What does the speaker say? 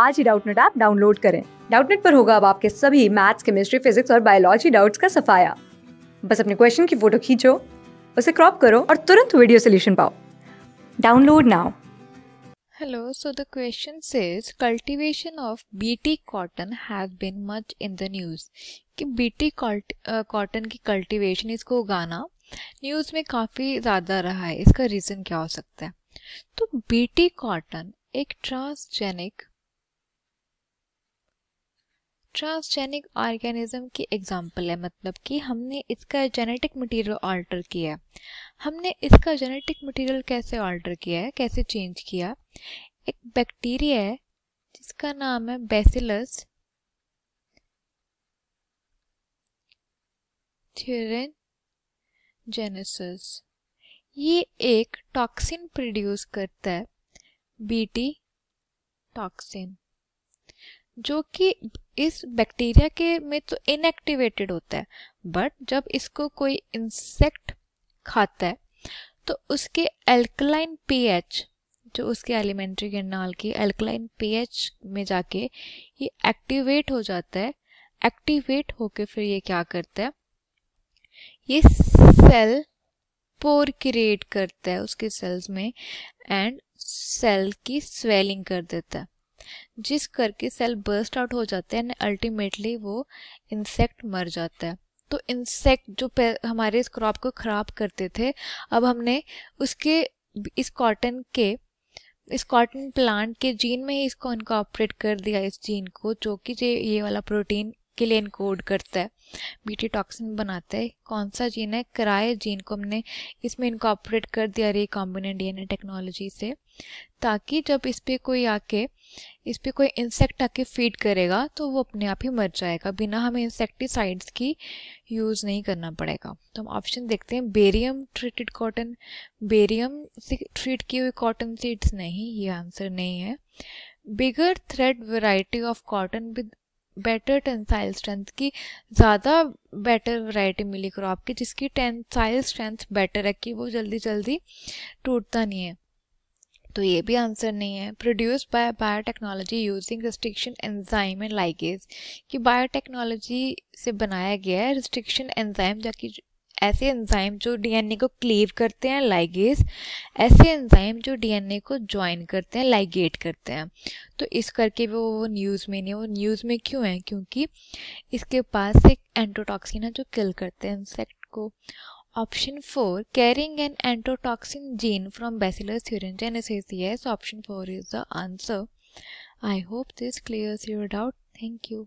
आज ही Doubtnut app download करें डाउटनेट पर होगा अब आपके सभी मैथ्स केमिस्ट्री फिजिक्स और बायोलॉजी डाउट्स का सफाया बस अपने क्वेश्चन की फोटो खींचो उसे क्रॉप करो और तुरंत वीडियो सोल्यूशन पाओ download now hello so the question says cultivation of BT cotton has been much in the news कि बीटी कॉटन की कल्टीवेशन इसको उगाना न्यूज़ में काफ़ी ज़्यादा रहा है इसका रीज़न क्या हो सकता है तो बीटी कॉटन एक ट्रांसजेनिक ट्रांसजेनिक ऑर्गेनिज्म की एग्जांपल है मतलब कि हमने इसका जेनेटिक मटेरियल ऑल्टर किया हमने इसका जेनेटिक मटेरियल कैसे ऑल्टर किया है कैसे चेंज किया एक बैक्टीरिया है जिसका नाम है बेसिलस जेनेसिस ये एक टॉक्सिन प्रोड्यूस करता है बीटी टॉक्सिन जो कि इस बैक्टीरिया के में तो इनएक्टिवेटेड होता है बट जब इसको कोई इंसेक्ट खाता है तो उसके एल्कलाइन पीएच जो उसके एलिमेंट्री गिरनाल की एल्कलाइन पीएच में जाके ये एक्टिवेट हो जाता है एक्टिवेट होके फिर ये क्या करता है ये सेल पोर क्रिएट करता है उसके सेल्स में एंड सेल की स्वेलिंग कर देता है जिस करके सेल बर्स्ट आउट हो जाते हैं एंड अल्टीमेटली वो इंसेक्ट मर जाता है तो इंसेक्ट जो हमारे इस क्रॉप को ख़राब करते थे अब हमने उसके इस कॉटन के इस कॉटन प्लांट के जीन में ही इसको इनकॉपरेट कर दिया इस जीन को जो कि ये वाला प्रोटीन के लिए इनकोड करता है बीटी टॉक्सिन बनाता है कौन सा जीन है कराए जीन को हमने इसमें इनकॉपरेट कर दिया रिकॉम्बिनेंट डीएनए टेक्नोलॉजी से ताकि जब इस पर कोई आके इस पर कोई इंसेक्ट आके फीड करेगा तो वो अपने आप ही मर जाएगा बिना हमें इंसेक्टिसाइड्स की यूज़ नहीं करना पड़ेगा तो हम ऑप्शन देखते हैं बेरियम ट्रीटेड कॉटन बेरियम से ट्रीट की हुई कॉटन सीड्स नहीं ये आंसर नहीं है bigger thread variety of cotton with better tensile strength की ज़्यादा बेटर वैरायटी मिली क्रॉप की जिसकी टेंसाइल स्ट्रेंथ बेटर है कि वो जल्दी जल्दी टूटता नहीं है तो ये भी आंसर नहीं है produce by biotechnology using restriction enzyme and ligase कि बायोटेक्नोलॉजी से बनाया गया है रिस्ट्रिक्शन एंजाइम जबकि ऐसे एंजाइम जो डीएनए को क्लीव करते हैं लाइगेज ऐसे एंजाइम जो डीएनए को ज्वाइन करते हैं लाइगेट करते हैं तो इस करके वो वो न्यूज़ में नहीं वो न्यूज़ में क्यों है क्योंकि इसके पास एक एंटोटॉक्सिन है जो किल करते हैं इंसेक्ट को option four carrying an endotoxin gene from Bacillus thuringiensis yes option four is the answer I hope this clears your doubt thank you